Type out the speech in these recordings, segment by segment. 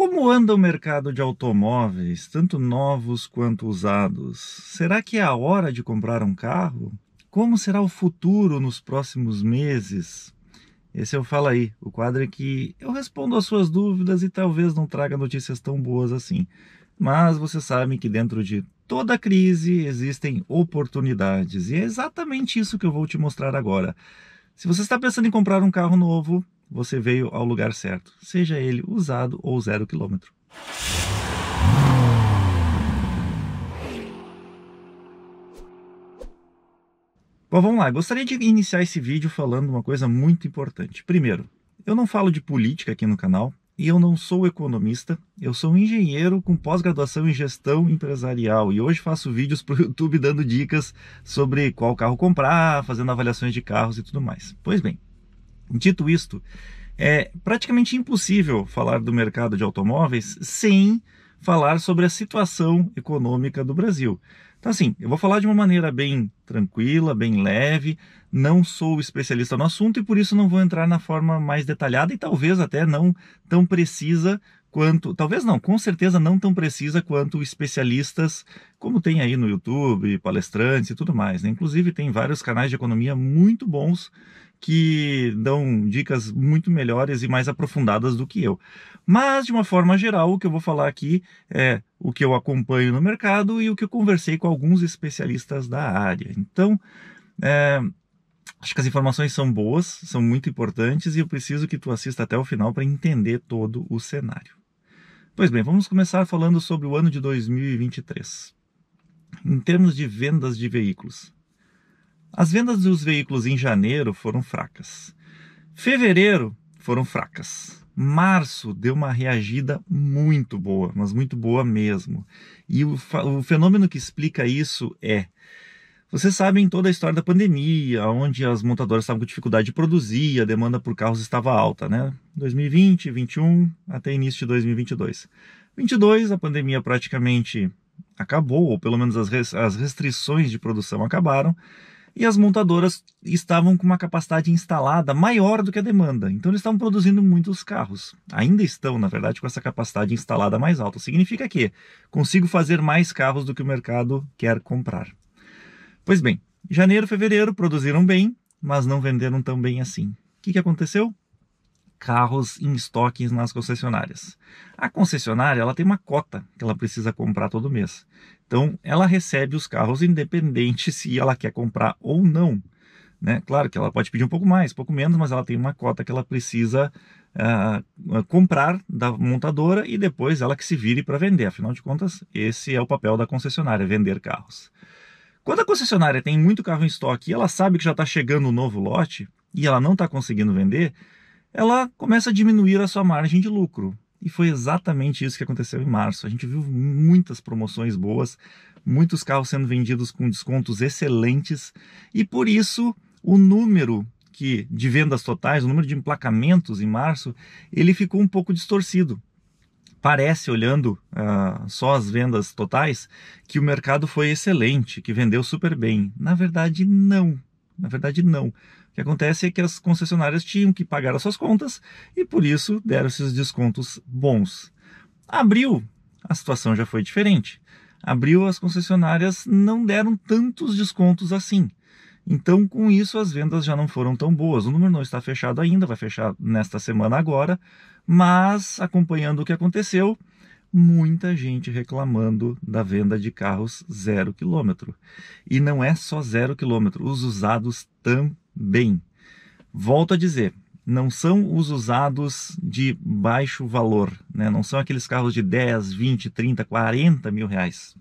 Como anda o mercado de automóveis, tanto novos quanto usados? Será que é a hora de comprar um carro? Como será o futuro nos próximos meses? Esse eu falo aí, o quadro é que eu respondo às suas dúvidas e talvez não traga notícias tão boas assim. Mas você sabe que dentro de toda crise existem oportunidades e é exatamente isso que eu vou te mostrar agora. Se você está pensando em comprar um carro novo, você veio ao lugar certo, seja ele usado ou zero quilômetro. Bom, vamos lá. Gostaria de iniciar esse vídeo falando uma coisa muito importante. Primeiro, eu não falo de política aqui no canal e eu não sou economista. Eu sou um engenheiro com pós-graduação em gestão empresarial e hoje faço vídeos para o YouTube dando dicas sobre qual carro comprar, fazendo avaliações de carros e tudo mais. Pois bem, Dito isto, é praticamente impossível falar do mercado de automóveis sem falar sobre a situação econômica do Brasil. Então, assim, eu vou falar de uma maneira bem tranquila, bem leve. Não sou especialista no assunto e por isso não vou entrar na forma mais detalhada e talvez até não tão precisa quanto, talvez não, com certeza não tão precisa quanto especialistas, como tem aí no YouTube, palestrantes e tudo mais. Né? Inclusive, tem vários canais de economia muito bons que dão dicas muito melhores e mais aprofundadas do que eu. Mas, de uma forma geral, o que eu vou falar aqui é o que eu acompanho no mercado e o que eu conversei com alguns especialistas da área. Então, é, acho que as informações são boas, são muito importantes e eu preciso que tu assista até o final para entender todo o cenário. Pois bem, vamos começar falando sobre o ano de 2023. Em termos de vendas de veículos, as vendas dos veículos em janeiro foram fracas. Fevereiro foram fracas. Março deu uma reagida muito boa, mas muito boa mesmo. E o, o fenômeno que explica isso é vocês sabem toda a história da pandemia, onde as montadoras estavam com dificuldade de produzir, a demanda por carros estava alta, né? 2020, 21, até início de 2022. 22, a pandemia praticamente acabou, ou pelo menos as restrições de produção acabaram, e as montadoras estavam com uma capacidade instalada maior do que a demanda. Então eles estavam produzindo muitos carros. Ainda estão, na verdade, com essa capacidade instalada mais alta. Significa que consigo fazer mais carros do que o mercado quer comprar. Pois bem, janeiro e fevereiro produziram bem, mas não venderam tão bem assim. O que, que aconteceu? Carros em estoques nas concessionárias. A concessionária ela tem uma cota que ela precisa comprar todo mês. Então ela recebe os carros independente se ela quer comprar ou não. Né? Claro que ela pode pedir um pouco mais, pouco menos, mas ela tem uma cota que ela precisa uh, comprar da montadora e depois ela que se vire para vender. Afinal de contas, esse é o papel da concessionária, vender carros. Quando a concessionária tem muito carro em estoque e ela sabe que já está chegando um novo lote e ela não está conseguindo vender, ela começa a diminuir a sua margem de lucro. E foi exatamente isso que aconteceu em março. A gente viu muitas promoções boas, muitos carros sendo vendidos com descontos excelentes, e por isso o número que, de vendas totais, o número de emplacamentos em março, ele ficou um pouco distorcido parece, olhando uh, só as vendas totais, que o mercado foi excelente, que vendeu super bem. Na verdade, não. Na verdade, não. O que acontece é que as concessionárias tinham que pagar as suas contas e por isso deram esses descontos bons. Abril, a situação já foi diferente. Abril, as concessionárias não deram tantos descontos assim. Então, com isso, as vendas já não foram tão boas. O número não está fechado ainda, vai fechar nesta semana agora, mas acompanhando o que aconteceu, muita gente reclamando da venda de carros zero quilômetro. E não é só zero quilômetro, os usados também. Volto a dizer, não são os usados de baixo valor, né? não são aqueles carros de 10, 20, 30, 40 mil reais.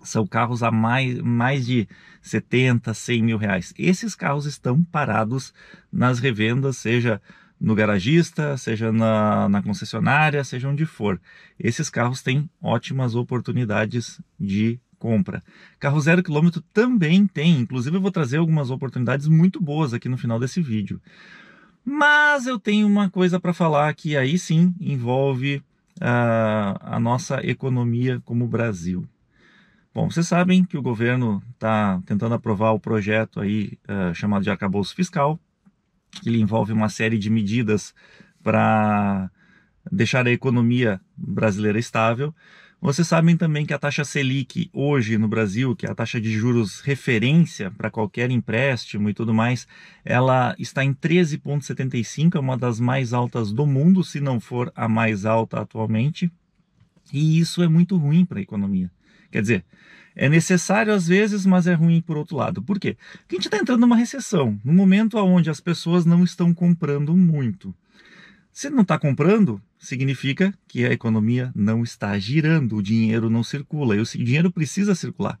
São carros a mais, mais de 70, 100 mil reais. Esses carros estão parados nas revendas, seja no garagista, seja na, na, concessionária, seja onde for. Esses carros têm ótimas oportunidades de compra. Carro zero quilômetro também tem, inclusive eu vou trazer algumas oportunidades muito boas aqui no final desse vídeo. Mas eu tenho uma coisa para falar que aí sim envolve uh, a nossa economia como Brasil. Bom, vocês sabem que o governo está tentando aprovar o projeto aí uh, chamado de arcabouço fiscal, ele envolve uma série de medidas para deixar a economia brasileira estável. Vocês sabem também que a taxa Selic hoje no Brasil, que é a taxa de juros referência para qualquer empréstimo e tudo mais, ela está em 13,75, é uma das mais altas do mundo, se não for a mais alta atualmente. E isso é muito ruim para a economia. Quer dizer, é necessário às vezes, mas é ruim por outro lado. Por quê? Porque a gente está entrando numa recessão, num momento onde as pessoas não estão comprando muito. Se não está comprando, significa que a economia não está girando, o dinheiro não circula, e o dinheiro precisa circular.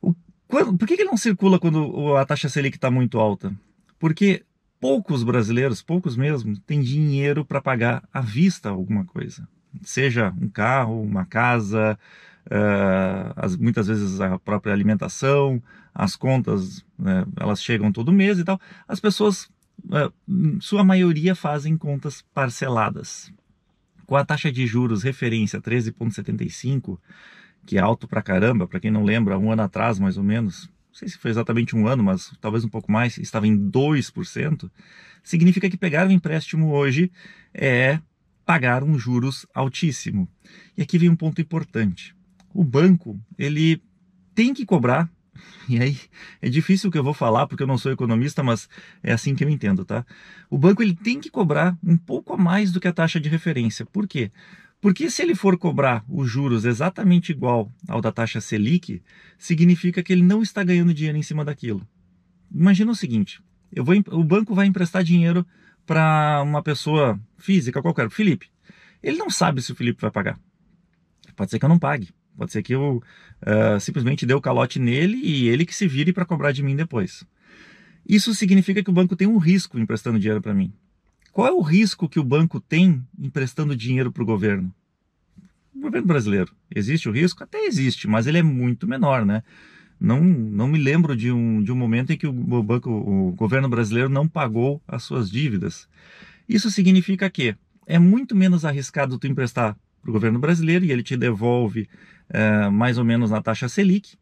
O, quando, por que, que ele não circula quando a taxa Selic está muito alta? Porque poucos brasileiros, poucos mesmo, têm dinheiro para pagar à vista alguma coisa. Seja um carro, uma casa, ah, as, muitas vezes a própria alimentação, as contas, né, elas chegam todo mês e tal. As pessoas, ah, sua maioria, fazem contas parceladas. Com a taxa de juros referência 13,75, que é alto pra caramba, para quem não lembra, um ano atrás mais ou menos, não sei se foi exatamente um ano, mas talvez um pouco mais, estava em 2%, significa que pegar um empréstimo hoje é pagar um juros altíssimo. E aqui vem um ponto importante o banco ele tem que cobrar. E aí é difícil o que eu vou falar porque eu não sou economista, mas é assim que eu entendo, tá? O banco ele tem que cobrar um pouco a mais do que a taxa de referência. Por quê? Porque se ele for cobrar os juros exatamente igual ao da taxa Selic, significa que ele não está ganhando dinheiro em cima daquilo. Imagina o seguinte: eu vou, o banco vai emprestar dinheiro para uma pessoa física qualquer, Felipe. Ele não sabe se o Felipe vai pagar. Pode ser que eu não pague. Pode ser que eu uh, simplesmente dê o calote nele e ele que se vire para cobrar de mim depois. Isso significa que o banco tem um risco emprestando dinheiro para mim. Qual é o risco que o banco tem emprestando dinheiro para o governo? O governo brasileiro. Existe o risco? Até existe, mas ele é muito menor, né? Não, não me lembro de um, de um momento em que o banco, o governo brasileiro não pagou as suas dívidas. Isso significa que é muito menos arriscado tu emprestar para o governo brasileiro e ele te devolve é, mais ou menos na taxa Selic,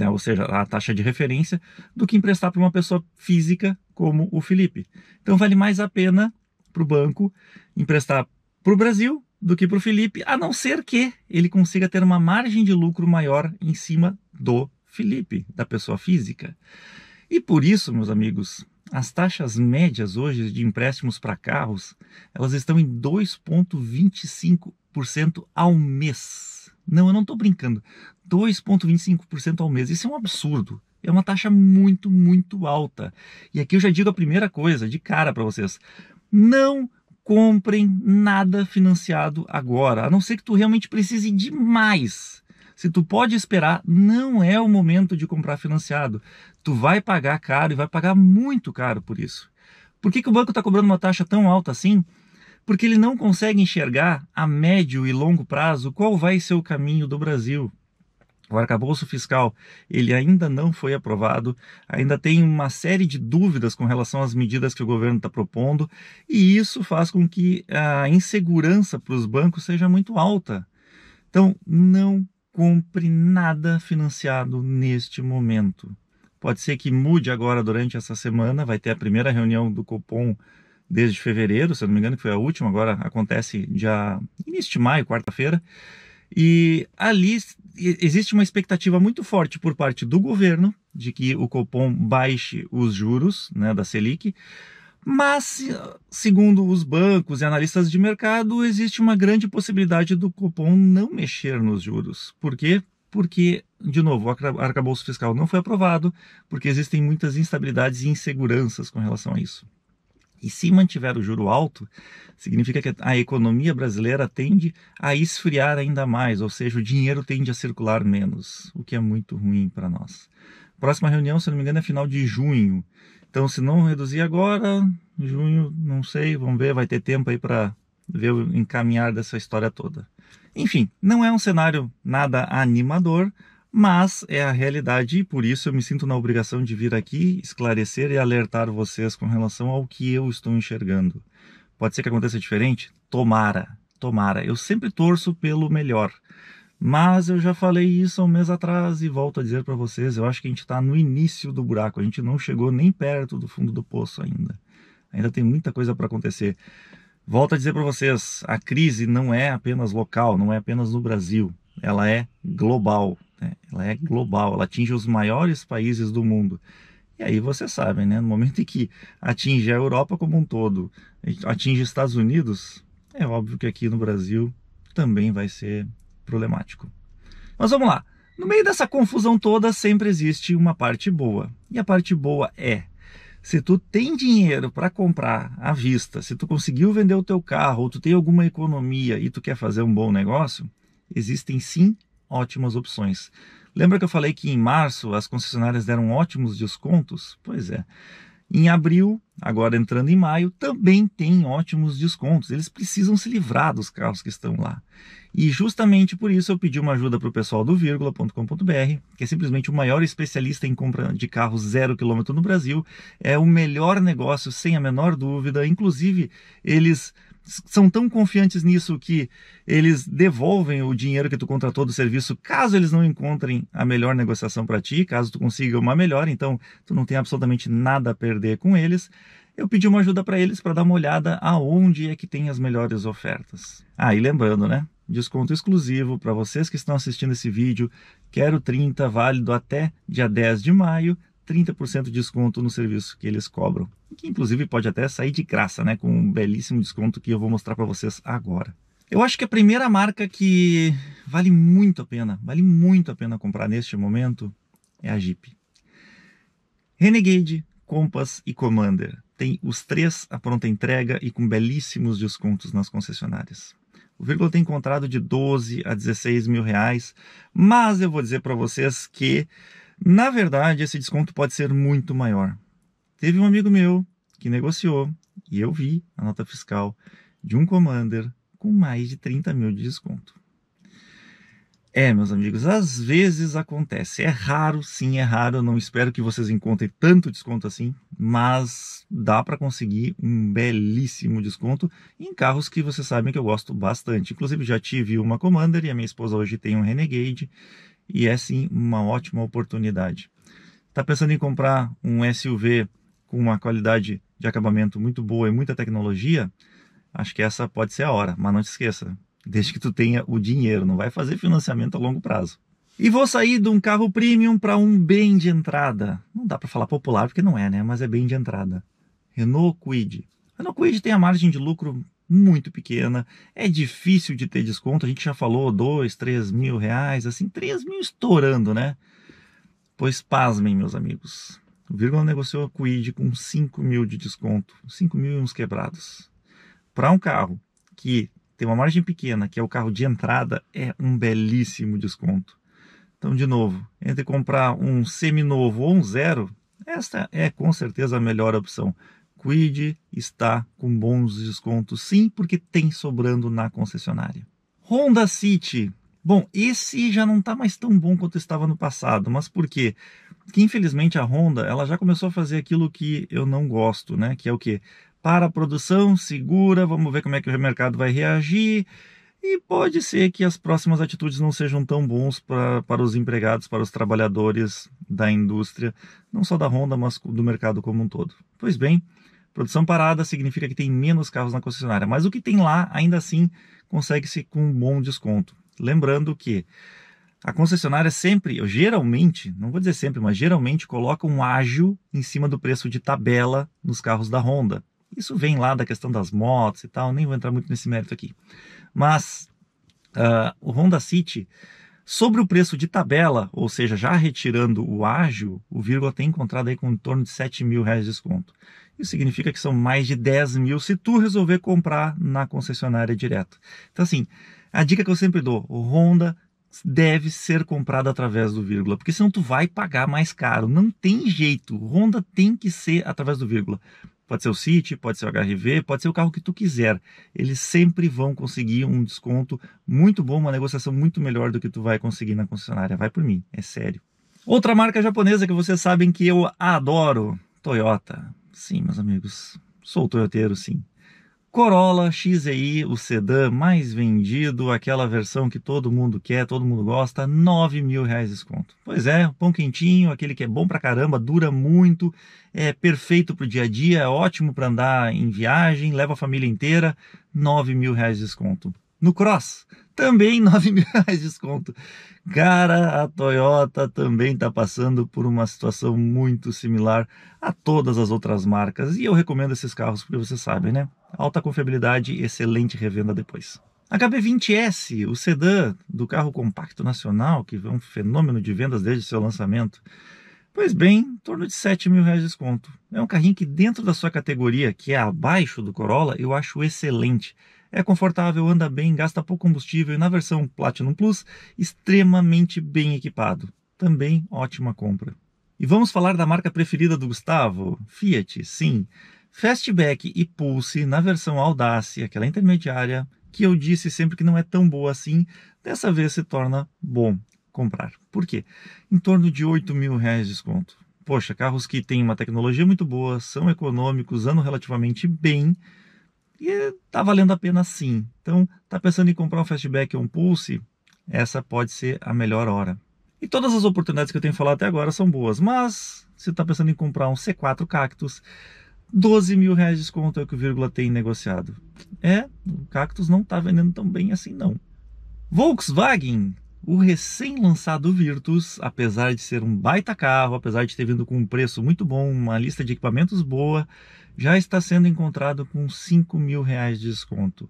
né, ou seja, a taxa de referência, do que emprestar para uma pessoa física como o Felipe. Então vale mais a pena para o banco emprestar para o Brasil do que para o Felipe, a não ser que ele consiga ter uma margem de lucro maior em cima do Felipe, da pessoa física. E por isso, meus amigos, as taxas médias hoje de empréstimos para carros, elas estão em 2,25% ao mês. Não, eu não estou brincando. 2,25% ao mês. Isso é um absurdo. É uma taxa muito, muito alta. E aqui eu já digo a primeira coisa, de cara para vocês. Não comprem nada financiado agora, a não ser que tu realmente precise demais. Se tu pode esperar, não é o momento de comprar financiado. Tu vai pagar caro e vai pagar muito caro por isso. Por que, que o banco está cobrando uma taxa tão alta assim? Porque ele não consegue enxergar a médio e longo prazo qual vai ser o caminho do Brasil. O arcabouço fiscal ele ainda não foi aprovado, ainda tem uma série de dúvidas com relação às medidas que o governo está propondo, e isso faz com que a insegurança para os bancos seja muito alta. Então, não compre nada financiado neste momento. Pode ser que mude agora durante essa semana, vai ter a primeira reunião do Copom desde fevereiro, se não me engano, que foi a última, agora acontece dia início de maio, quarta-feira. E ali existe uma expectativa muito forte por parte do governo de que o Copom baixe os juros né, da Selic. Mas, segundo os bancos e analistas de mercado, existe uma grande possibilidade do cupom não mexer nos juros. Por quê? Porque, de novo, o arcabouço fiscal não foi aprovado, porque existem muitas instabilidades e inseguranças com relação a isso. E se mantiver o juro alto, significa que a economia brasileira tende a esfriar ainda mais, ou seja, o dinheiro tende a circular menos, o que é muito ruim para nós. Próxima reunião, se não me engano, é final de junho. Então, se não reduzir agora, junho, não sei, vamos ver, vai ter tempo aí para ver o encaminhar dessa história toda. Enfim, não é um cenário nada animador, mas é a realidade e por isso eu me sinto na obrigação de vir aqui esclarecer e alertar vocês com relação ao que eu estou enxergando. Pode ser que aconteça diferente? Tomara, tomara. Eu sempre torço pelo melhor. Mas eu já falei isso há um mês atrás e volto a dizer para vocês, eu acho que a gente está no início do buraco, a gente não chegou nem perto do fundo do poço ainda. Ainda tem muita coisa para acontecer. Volto a dizer para vocês, a crise não é apenas local, não é apenas no Brasil, ela é global, né? ela é global, ela atinge os maiores países do mundo. E aí vocês sabem, né? No momento em que atinge a Europa como um todo, atinge Estados Unidos, é óbvio que aqui no Brasil também vai ser problemático. Mas vamos lá. No meio dessa confusão toda sempre existe uma parte boa. E a parte boa é se tu tem dinheiro para comprar à vista, se tu conseguiu vender o teu carro, ou tu tem alguma economia e tu quer fazer um bom negócio, existem sim ótimas opções. Lembra que eu falei que em março as concessionárias deram ótimos descontos? Pois é. Em abril, agora entrando em maio, também tem ótimos descontos. Eles precisam se livrar dos carros que estão lá. E justamente por isso eu pedi uma ajuda para o pessoal do vírgula.com.br, que é simplesmente o maior especialista em compra de carros zero quilômetro no Brasil. É o melhor negócio, sem a menor dúvida. Inclusive, eles são tão confiantes nisso que eles devolvem o dinheiro que tu contratou do serviço caso eles não encontrem a melhor negociação para ti, caso tu consiga uma melhor, então tu não tem absolutamente nada a perder com eles. Eu pedi uma ajuda para eles para dar uma olhada aonde é que tem as melhores ofertas. Ah, e lembrando, né? desconto exclusivo para vocês que estão assistindo esse vídeo. Quero 30, válido até dia 10 de maio, 30% de desconto no serviço que eles cobram. Que inclusive pode até sair de graça, né? Com um belíssimo desconto que eu vou mostrar para vocês agora. Eu acho que a primeira marca que vale muito a pena, vale muito a pena comprar neste momento é a Jeep. Renegade, Compass e Commander. Tem os três à pronta entrega e com belíssimos descontos nas concessionárias. O vírgula tem encontrado de 12 a 16 mil reais, mas eu vou dizer para vocês que, na verdade, esse desconto pode ser muito maior. Teve um amigo meu que negociou e eu vi a nota fiscal de um Commander com mais de 30 mil de desconto. É, meus amigos, às vezes acontece. É raro, sim, é raro. Não espero que vocês encontrem tanto desconto assim, mas dá para conseguir um belíssimo desconto em carros que vocês sabem que eu gosto bastante. Inclusive, já tive uma Commander e a minha esposa hoje tem um Renegade, e é sim uma ótima oportunidade. Tá pensando em comprar um SUV com uma qualidade de acabamento muito boa e muita tecnologia? Acho que essa pode ser a hora, mas não se esqueça, desde que tu tenha o dinheiro, não vai fazer financiamento a longo prazo. E vou sair de um carro premium para um bem de entrada. Não dá para falar popular porque não é, né? Mas é bem de entrada. Renault Quid. Renault Quid tem a margem de lucro muito pequena, é difícil de ter desconto. A gente já falou dois, três mil reais, assim, três mil estourando, né? Pois pasmem, meus amigos. O Virgula negociou a Quid com 5 mil de desconto, 5 mil e uns quebrados. Para um carro que tem uma margem pequena, que é o carro de entrada, é um belíssimo desconto. Então, de novo, entre comprar um seminovo ou um zero, esta é com certeza a melhor opção. Quid está com bons descontos, sim, porque tem sobrando na concessionária. Honda City. Bom, esse já não está mais tão bom quanto estava no passado, mas por quê? Porque infelizmente a Honda ela já começou a fazer aquilo que eu não gosto, né? Que é o que para a produção, segura, vamos ver como é que o mercado vai reagir. E pode ser que as próximas atitudes não sejam tão bons pra, para os empregados, para os trabalhadores da indústria, não só da Honda, mas do mercado como um todo. Pois bem, produção parada significa que tem menos carros na concessionária, mas o que tem lá, ainda assim, consegue-se com um bom desconto. Lembrando que a concessionária sempre, geralmente, não vou dizer sempre, mas geralmente coloca um ágil em cima do preço de tabela nos carros da Honda. Isso vem lá da questão das motos e tal, nem vou entrar muito nesse mérito aqui. Mas uh, o Honda City, sobre o preço de tabela, ou seja, já retirando o ágio, o vírgula tem encontrado aí com em torno de 7 mil reais de desconto. Isso significa que são mais de 10 mil se tu resolver comprar na concessionária direto. Então assim, a dica que eu sempre dou, o Honda deve ser comprado através do vírgula, porque senão tu vai pagar mais caro. Não tem jeito. Honda tem que ser através do vírgula. Pode ser o City, pode ser o HRV, pode ser o carro que tu quiser. Eles sempre vão conseguir um desconto muito bom, uma negociação muito melhor do que tu vai conseguir na concessionária. Vai por mim, é sério. Outra marca japonesa que vocês sabem que eu adoro, Toyota. Sim, meus amigos, sou toyoteiro, sim. Corolla XEI, o sedã mais vendido, aquela versão que todo mundo quer, todo mundo gosta, 9 mil reais desconto. Pois é, pão quentinho, aquele que é bom pra caramba, dura muito, é perfeito pro dia a dia, é ótimo para andar em viagem, leva a família inteira, 9 mil reais desconto no Cross, também 9 mil reais de desconto. Cara, a Toyota também está passando por uma situação muito similar a todas as outras marcas e eu recomendo esses carros porque vocês sabem, né? Alta confiabilidade e excelente revenda depois. HB20S, o sedã do carro compacto nacional, que é um fenômeno de vendas desde seu lançamento. Pois bem, em torno de 7 mil reais de desconto. É um carrinho que dentro da sua categoria, que é abaixo do Corolla, eu acho excelente. É confortável, anda bem, gasta pouco combustível e na versão Platinum Plus, extremamente bem equipado. Também ótima compra. E vamos falar da marca preferida do Gustavo, Fiat, sim. Fastback e Pulse na versão Audace, aquela intermediária, que eu disse sempre que não é tão boa assim, dessa vez se torna bom comprar. Por quê? Em torno de 8 mil reais de desconto. Poxa, carros que têm uma tecnologia muito boa, são econômicos, andam relativamente bem e tá valendo a pena sim. Então, tá pensando em comprar um Fastback ou um Pulse? Essa pode ser a melhor hora. E todas as oportunidades que eu tenho falado até agora são boas, mas se está pensando em comprar um C4 Cactus, 12 mil reais de desconto é o que o Vírgula tem negociado. É, o Cactus não está vendendo tão bem assim não. Volkswagen, o recém-lançado Virtus, apesar de ser um baita carro, apesar de ter vindo com um preço muito bom, uma lista de equipamentos boa, já está sendo encontrado com 5 mil reais de desconto.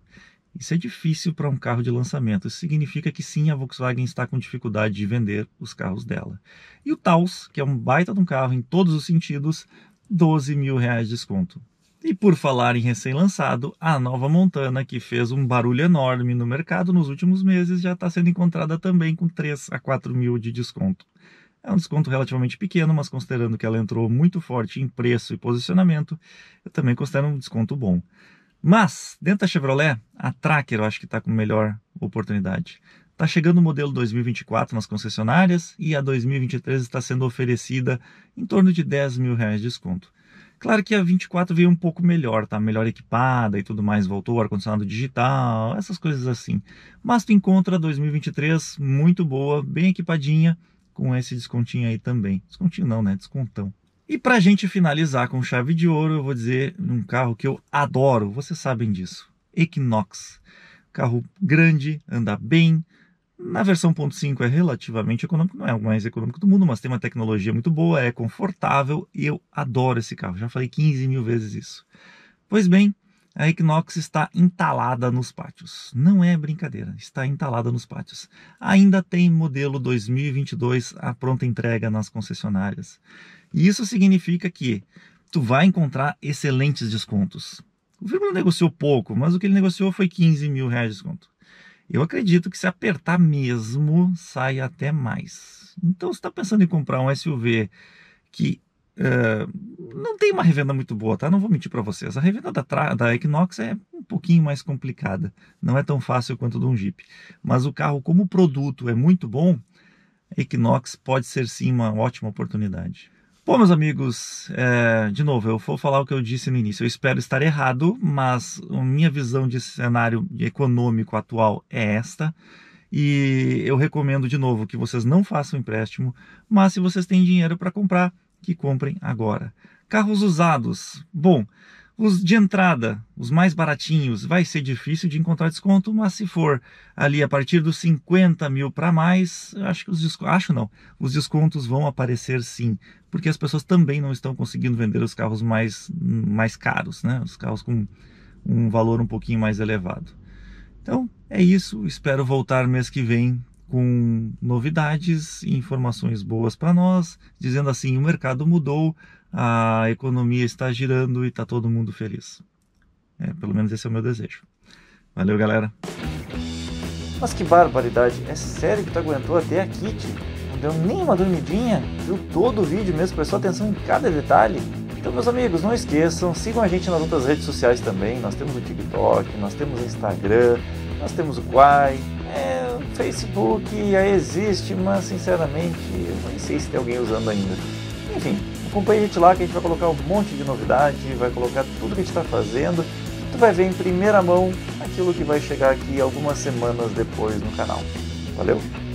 Isso é difícil para um carro de lançamento. Isso significa que sim, a Volkswagen está com dificuldade de vender os carros dela. E o Taos, que é um baita de um carro em todos os sentidos, 12 mil reais de desconto. E por falar em recém-lançado, a nova Montana, que fez um barulho enorme no mercado nos últimos meses, já está sendo encontrada também com 3 a 4 mil de desconto. É um desconto relativamente pequeno, mas considerando que ela entrou muito forte em preço e posicionamento, eu também considero um desconto bom. Mas, dentro da Chevrolet, a Tracker eu acho que está com melhor oportunidade. Está chegando o modelo 2024 nas concessionárias e a 2023 está sendo oferecida em torno de 10 mil reais de desconto. Claro que a 24 veio um pouco melhor, tá? Melhor equipada e tudo mais, voltou ar-condicionado digital, essas coisas assim. Mas tu encontra a 2023 muito boa, bem equipadinha, com esse descontinho aí também. Descontinho não, né? Descontão. E para gente finalizar com chave de ouro, eu vou dizer um carro que eu adoro, vocês sabem disso, Equinox. Carro grande, anda bem, na versão 1.5 é relativamente econômico, não é o mais econômico do mundo, mas tem uma tecnologia muito boa, é confortável e eu adoro esse carro, já falei 15 mil vezes isso. Pois bem, a Equinox está entalada nos pátios. Não é brincadeira, está entalada nos pátios. Ainda tem modelo 2022 à pronta entrega nas concessionárias. E isso significa que tu vai encontrar excelentes descontos. O Vírgula negociou pouco, mas o que ele negociou foi 15 mil reais de desconto. Eu acredito que se apertar mesmo, sai até mais. Então, se está pensando em comprar um SUV que é, não tem uma revenda muito boa, tá? Não vou mentir para vocês. A revenda da, da Equinox é um pouquinho mais complicada. Não é tão fácil quanto de um Jeep. Mas o carro, como produto, é muito bom. Equinox pode ser sim uma ótima oportunidade. Bom, meus amigos, é, de novo, eu vou falar o que eu disse no início. Eu espero estar errado, mas a minha visão de cenário econômico atual é esta. E eu recomendo de novo que vocês não façam empréstimo, mas se vocês têm dinheiro para comprar, que comprem agora. Carros usados. Bom, os de entrada, os mais baratinhos, vai ser difícil de encontrar desconto, mas se for ali a partir dos 50 mil para mais, acho que os descontos, acho não, os descontos vão aparecer sim, porque as pessoas também não estão conseguindo vender os carros mais, mais caros, né? Os carros com um valor um pouquinho mais elevado. Então é isso, espero voltar mês que vem com novidades e informações boas para nós, dizendo assim: o mercado mudou, a economia está girando e está todo mundo feliz. É, pelo menos esse é o meu desejo. Valeu, galera! Mas que barbaridade! É sério que tu aguentou até aqui, tio? Não deu nem uma dormidinha? Viu todo o vídeo mesmo? Prestou atenção em cada detalhe? Então, meus amigos, não esqueçam, sigam a gente nas outras redes sociais também. Nós temos o TikTok, nós temos o Instagram, nós temos o Quai Facebook já eh, existe, mas sinceramente eu nem sei se tem alguém usando ainda. Enfim, acompanha a gente lá que a gente vai colocar um monte de novidade, vai colocar tudo que a gente está fazendo. Tu vai ver em primeira mão aquilo que vai chegar aqui algumas semanas depois no canal. Valeu!